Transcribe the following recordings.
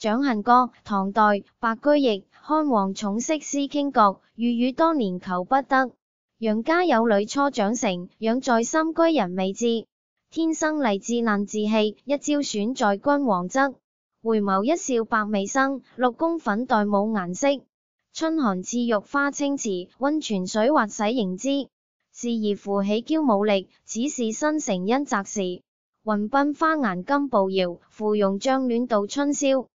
《长恨歌》，唐代，白居易。汉王重色思倾国，御宇多年求不得。杨家有女初长成，养在深闺人未知。天生丽质难自弃，一朝选在君王侧。回眸一笑百媚生，六宫粉黛无颜色。春寒赐浴花清池，温泉水滑洗凝脂。侍儿扶起娇武力，只是新成恩择时。云鬓花颜金步摇，芙蓉帐暖度春宵。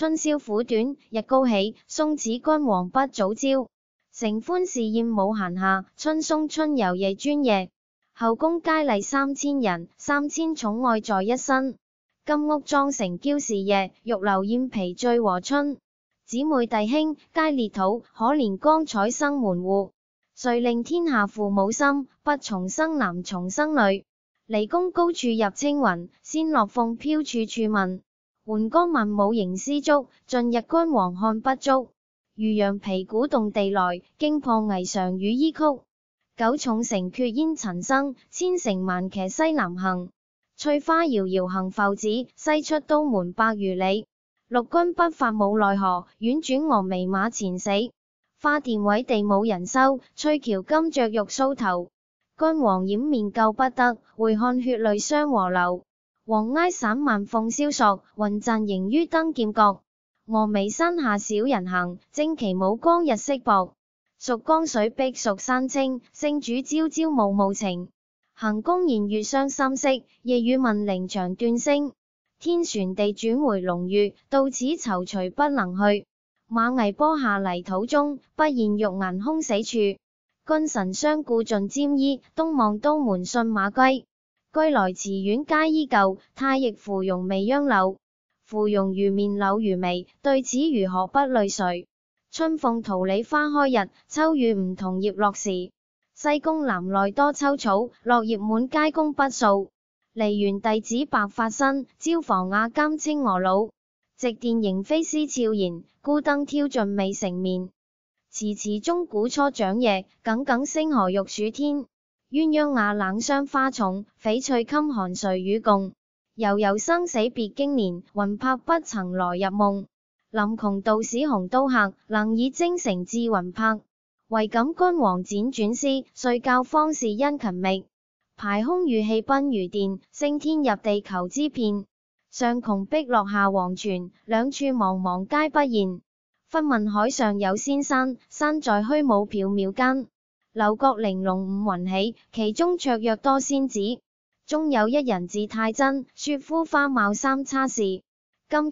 春宵苦短日高起，松子君王不早朝。承欢侍宴无闲暇，春松春游夜专夜。后宫佳丽三千人，三千宠爱在一身。金屋妆成娇侍夜，玉楼宴皮醉和春。姊妹弟兄皆列土，可怜光彩生门户。谁令天下父母心，不重生男重生女。离宫高处入青云，仙乐凤飘处处闻。缓江文武营师足，尽日君王看不足。渔阳皮鼓动地来，惊破霓裳羽衣曲。九重城阙烟尘生，千乘万骑西南行。翠花摇摇行浮子，西出都门百余里。六军不发无奈何，宛转蛾眉马前死。花殿委地冇人收，翠桥金雀玉搔头。君王掩面救不得，回看血泪双和流。黄埃散漫凤萧索，云栈萦于登剑阁。峨眉山下小人行，正其武光日色薄。蜀江水碧蜀山青，圣主朝朝暮暮情。行宫言月伤心色，夜雨闻铃长断声。天旋地转回龙驭，到此踌躇不能去。马嵬坡下泥土中，不见玉颜空死处。君臣相顾尽沾衣，东望都门信马归。归来池苑皆依旧，太液芙蓉未央柳。芙蓉如面柳如眉，对此如何不泪垂？春凤桃李花开日，秋雨梧桐叶落时。西宫南内多秋草，落叶满阶公不扫。梨园弟子白发新，椒房瓦监青娥老。夕殿萤飞思俏然，孤灯挑尽未成眠。迟迟钟鼓初长夜，耿耿星河欲曙天。鸳鸯瓦冷霜花重，翡翠襟寒谁与共？悠悠生死别经年，魂魄不曾来入梦。林穷道士红刀客，能以精诚至魂魄。唯感君王辗转思，睡觉方士因勤觅。排空如气奔如电，升天入地求之遍。上穷碧落下黄泉，两处茫茫皆不现。忽闻海上有仙山，山在虚无缥缈间。楼阁玲珑五云起，其中绰约多仙子。终有一人字太真，说夫花貌三差事。金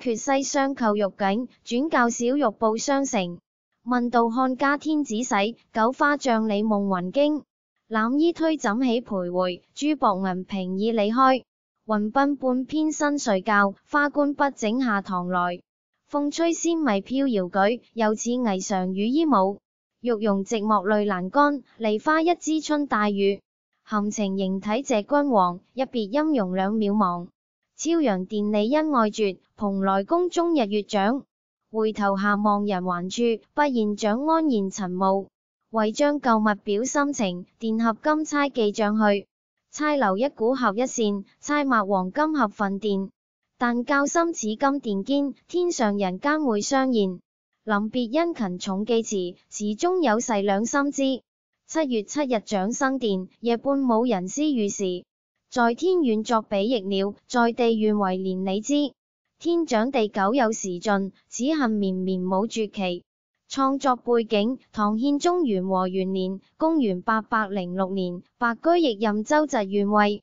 阙西厢叩玉镜，转教小玉报双成。问道汉家天子使，九花帐里梦魂惊。揽衣推枕起徘徊，珠箔银屏已离开。云鬓半偏新睡觉，花冠不整下堂来。风吹仙袂飘摇举，又似霓裳羽衣舞。玉容寂寞泪阑干，梨花一枝春带雨。含情凝睇谢君王，一别音容两渺茫。朝阳殿里恩爱绝，蓬莱宫中日月长。回头下望人寰处，不言长安然尘雾。为将旧物表心情，殿合金钗寄将去。钗留一股合一线，钗墨黄金合份殿。但教心似金殿坚，天上人间会相见。临别殷勤重寄词，词中有誓两心知。七月七日长生殿，夜半冇人私语时。在天愿作比翼鸟，在地愿为连理枝。天长地久有时尽，此恨绵绵无绝期。创作背景：唐宪宗元和元年（公元八百零六年），白居易任州至县尉。